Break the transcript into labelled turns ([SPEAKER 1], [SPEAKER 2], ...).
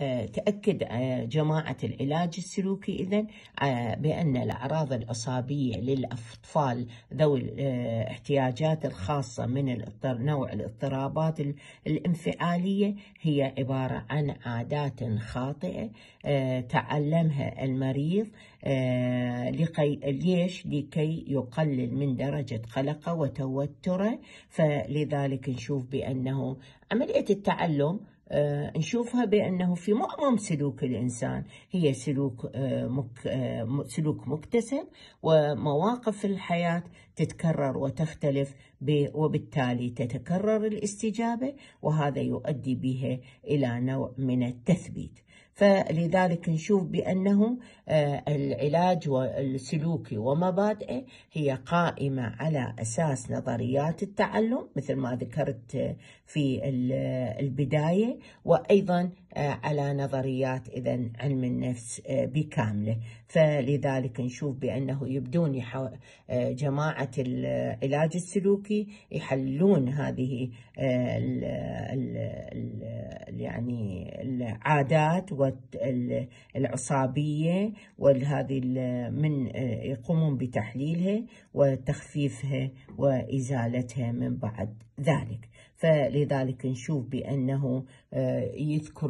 [SPEAKER 1] آه، تأكد آه، جماعة العلاج السلوكي إذا آه، بأن الأعراض العصابية للأطفال ذوي الاحتياجات الخاصة من نوع الاضطرابات الانفعالية هي عبارة عن عادات خاطئة تعلمها المريض لكي ليش لكي يقلل من درجة قلقه وتوتره فلذلك نشوف بأنه عملية التعلم آه، نشوفها بأنه في معظم سلوك الإنسان هي سلوك آه، مك آه، سلوك مكتسب ومواقف الحياة تتكرر وتختلف وبالتالي تتكرر الاستجابة وهذا يؤدي بها إلى نوع من التثبيت فلذلك نشوف بأنه العلاج السلوكي ومبادئه هي قائمة على أساس نظريات التعلم مثل ما ذكرت في البداية وأيضا آه، على نظريات إذا علم النفس آه، بكامله فلذلك نشوف بأنه يبدون آه، جماعة العلاج السلوكي يحلون هذه يعني العادات والعصابية وهذه من آه، يقومون بتحليلها وتخفيفها وإزالتها من بعد ذلك فلذلك نشوف بأنه آه، يذكرون